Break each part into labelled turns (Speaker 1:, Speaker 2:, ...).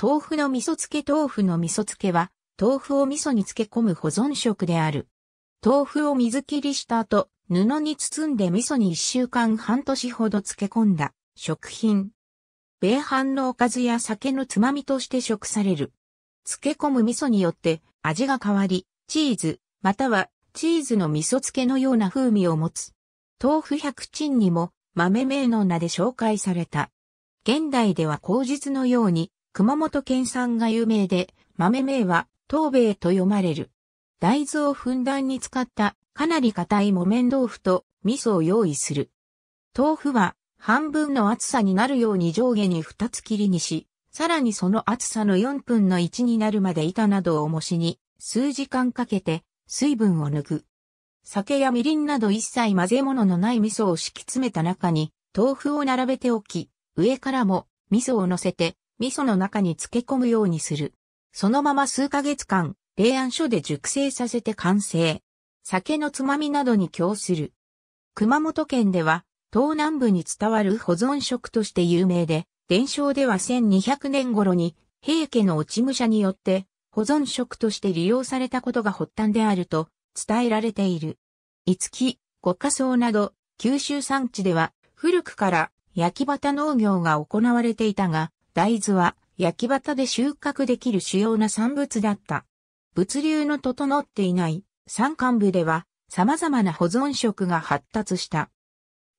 Speaker 1: 豆腐の味噌漬け豆腐の味噌漬けは、豆腐を味噌に漬け込む保存食である。豆腐を水切りした後、布に包んで味噌に一週間半年ほど漬け込んだ食品。米飯のおかずや酒のつまみとして食される。漬け込む味噌によって味が変わり、チーズ、またはチーズの味噌漬けのような風味を持つ。豆腐百珍にも豆名の名で紹介された。現代では口実のように熊本県産が有名で、豆名は、東米と読まれる。大豆をふんだんに使ったかなり硬い木綿豆腐と味噌を用意する。豆腐は半分の厚さになるように上下に二つ切りにし、さらにその厚さの4分の1になるまで板などを重しに数時間かけて水分を抜く。酒やみりんなど一切混ぜ物のない味噌を敷き詰めた中に豆腐を並べておき、上からも味噌を乗せて味噌の中に漬け込むようにする。そのまま数ヶ月間、冷暗所で熟成させて完成。酒のつまみなどに供する。熊本県では、東南部に伝わる保存食として有名で、伝承では1200年頃に、平家の落ち武者によって、保存食として利用されたことが発端であると伝えられている。五木、五花草など、九州産地では古くから焼き畑農業が行われていたが、大豆は焼き畑で収穫できる主要な産物だった。物流の整っていない山間部では様々な保存食が発達した。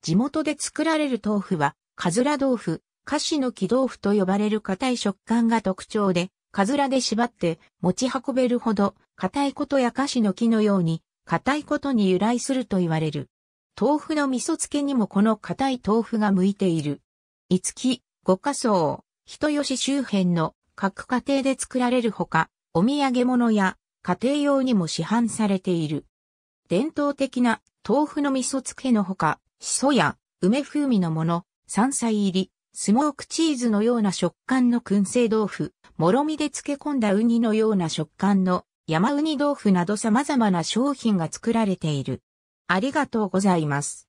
Speaker 1: 地元で作られる豆腐は、カズラ豆腐、カシの木豆腐と呼ばれる硬い食感が特徴で、カズラで縛って持ち運べるほど、硬いことやカシの木のように、硬いことに由来すると言われる。豆腐の味噌漬けにもこの硬い豆腐が向いている。五木、五花草。人吉周辺の各家庭で作られるほか、お土産物や家庭用にも市販されている。伝統的な豆腐の味噌漬けのほか、しそや梅風味のもの、山菜入り、スモークチーズのような食感の燻製豆腐、もろみで漬け込んだウニのような食感の山ウニ豆腐など様々な商品が作られている。ありがとうございます。